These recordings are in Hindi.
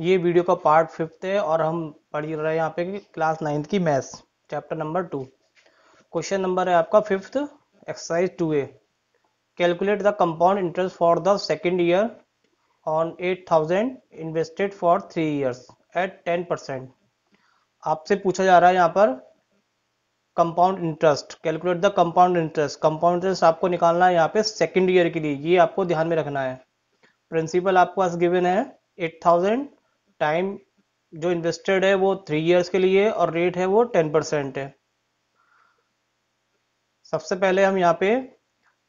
ये वीडियो का पार्ट फिफ्थ है और हम पढ़ रहे हैं यहाँ पे क्लास नाइन्थ की maths chapter number two question number है आपका fifth exercise two A calculate the compound interest for the second year on eight thousand invested for three years at ten percent आपसे पूछा जा रहा है यहाँ पर compound interest calculate the compound interest compound interest आपको निकालना है यहाँ पे सेकेंड ईयर के लिए ये आपको ध्यान में रखना है प्रिंसिपल आपको गिवन है एट थाउजेंड टाइम जो इन्वेस्टेड है वो थ्री इयर्स के लिए और रेट है वो टेन परसेंट है सबसे पहले हम यहाँ पे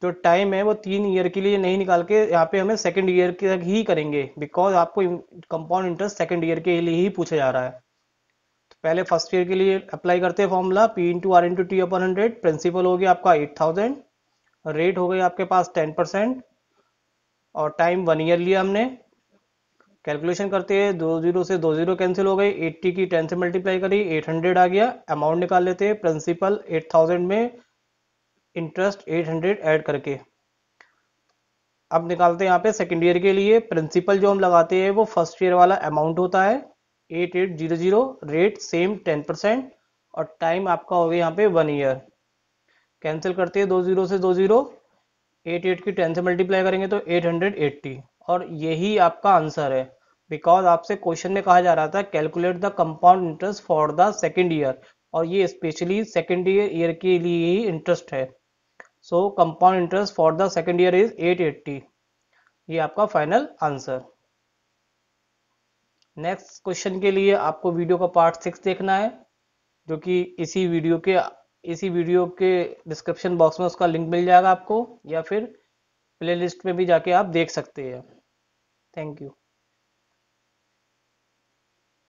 जो टाइम है वो तीन ईयर के लिए नहीं निकाल के यहाँ पे हमें सेकंड ईयर के तक ही करेंगे बिकॉज आपको कंपाउंड इंटरेस्ट सेकंड ईयर के लिए ही पूछा जा रहा है तो पहले फर्स्ट ईयर के लिए अप्लाई करते हैं formula P into R into T upon hundred principal हो गया आपका एट थाउजेंड रेट हो गया आपके पास टेन परसेंट और टाइम वन ईयर लिया हमने कैलकुलेशन करते हैं दो जीरो से दो जीरो कैंसिल हो गई एट्टी की टेन से मल्टीप्लाई करी एट हंड्रेड आ गया अमाउंट निकाल लेते हैं प्रिंसिपल एट थाउजेंड में इंटरेस्ट एट हंड्रेड एड करके अब निकालते हैं यहाँ पे सेकेंड ईयर के लिए प्रिंसिपल जो हम लगाते हैं वो फर्स्ट ईयर वाला अमाउंट होता है eight eight zero zero rate same ten percent और टाइम आपका हो गया यहाँ पे वन ईयर कैंसिल करते हैं दो जीरो से दो जीरो एट एट की टेन से मल्टीप्लाई करेंगे तो एट हंड्रेड एट्टी और यही आपका आंसर है बिकॉज आपसे क्वेश्चन में कहा जा रहा था calculate the compound interest for the second year और ये स्पेशली सेकेंड ईयर ईयर के लिए ही इंटरेस्ट है so compound interest for the second year is eight eighty ये आपका फाइनल आंसर नेक्स्ट क्वेश्चन के लिए आपको वीडियो का पार्ट सिक्स देखना है जो कि इसी वीडियो के इसी वीडियो के डिस्क्रिप्शन बॉक्स में उसका लिंक मिल जाएगा आपको या फिर प्लेलिस्ट में भी जाके आप देख सकते हैं Thank you.